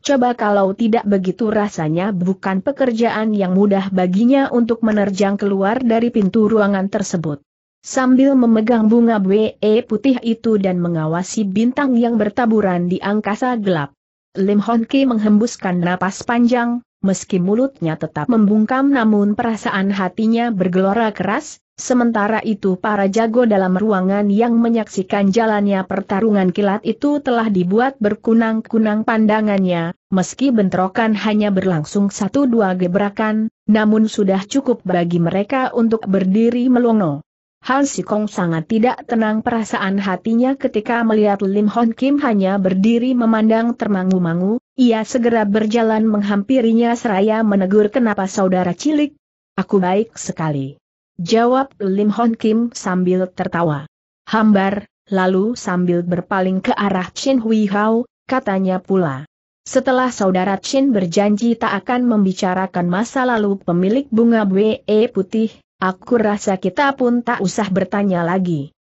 Speaker 1: Coba kalau tidak begitu rasanya bukan pekerjaan yang mudah baginya untuk menerjang keluar dari pintu ruangan tersebut. Sambil memegang bunga bue putih itu dan mengawasi bintang yang bertaburan di angkasa gelap. Lim Hon Ki menghembuskan napas panjang, meski mulutnya tetap membungkam namun perasaan hatinya bergelora keras, Sementara itu para jago dalam ruangan yang menyaksikan jalannya pertarungan kilat itu telah dibuat berkunang-kunang pandangannya, meski bentrokan hanya berlangsung satu dua gebrakan, namun sudah cukup bagi mereka untuk berdiri melongo. Han Sikong sangat tidak tenang perasaan hatinya ketika melihat Lim Hon Kim hanya berdiri memandang termangu-mangu, ia segera berjalan menghampirinya seraya menegur kenapa saudara cilik. Aku baik sekali. Jawab Lim Hon Kim sambil tertawa. Hambar, lalu sambil berpaling ke arah Chen Hui Hao, katanya pula. Setelah saudara Chin berjanji tak akan membicarakan masa lalu pemilik bunga BE putih, Aku rasa kita pun tak usah bertanya lagi.